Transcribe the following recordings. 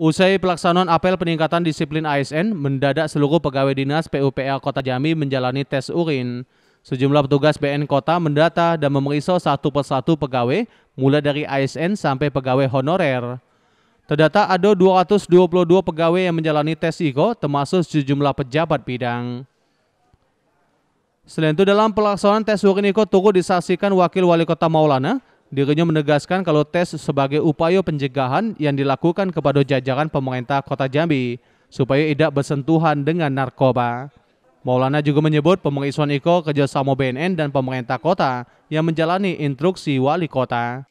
Usai pelaksanaan apel peningkatan disiplin ASN, mendadak seluruh pegawai dinas PUPA Kota Jambi menjalani tes urin. Sejumlah petugas BN Kota mendata dan memeriksa satu persatu pegawai, mulai dari ASN sampai pegawai honorer. Terdata ada 222 pegawai yang menjalani tes IGO, termasuk sejumlah pejabat bidang. Selain itu, dalam pelaksanaan tes urin IGO turut disaksikan Wakil Wali Kota Maulana, Dirinya menegaskan kalau tes sebagai upaya pencegahan yang dilakukan kepada jajaran pemerintah Kota Jambi supaya tidak bersentuhan dengan narkoba. Maulana juga menyebut pemeriksaan Iko kerjasama BNN dan pemerintah kota yang menjalani instruksi wali kota.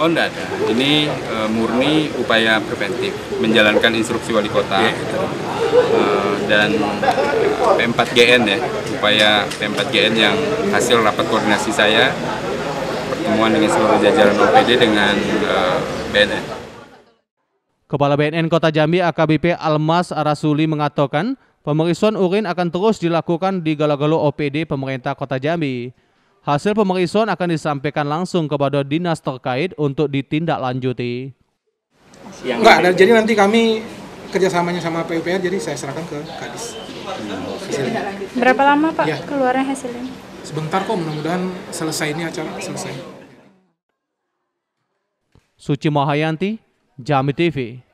Oh enggak ini e, murni upaya preventif, menjalankan instruksi wali kota e, dan e, P4GN ya, upaya P4GN yang hasil rapat koordinasi saya pertemuan dengan seluruh jajaran OPD dengan uh, eh, BNN. Kepala BNN Kota Jambi AKBP Almas Rasuli mengatakan pemeriksaan urin akan terus dilakukan di Galagalo OPD pemerintah Kota Jambi. Hasil pemeriksaan akan disampaikan langsung kepada dinas terkait untuk ditindaklanjuti. Enggak, jadi nanti kami kerjasamanya sama PUPR jadi saya serahkan ke Kadis. Hmm. Berapa lama Pak ya. keluarnya hasilnya? Sebentar kok mudah-mudahan selesai ini acara selesai. Suci Mahayanti, Jami TV.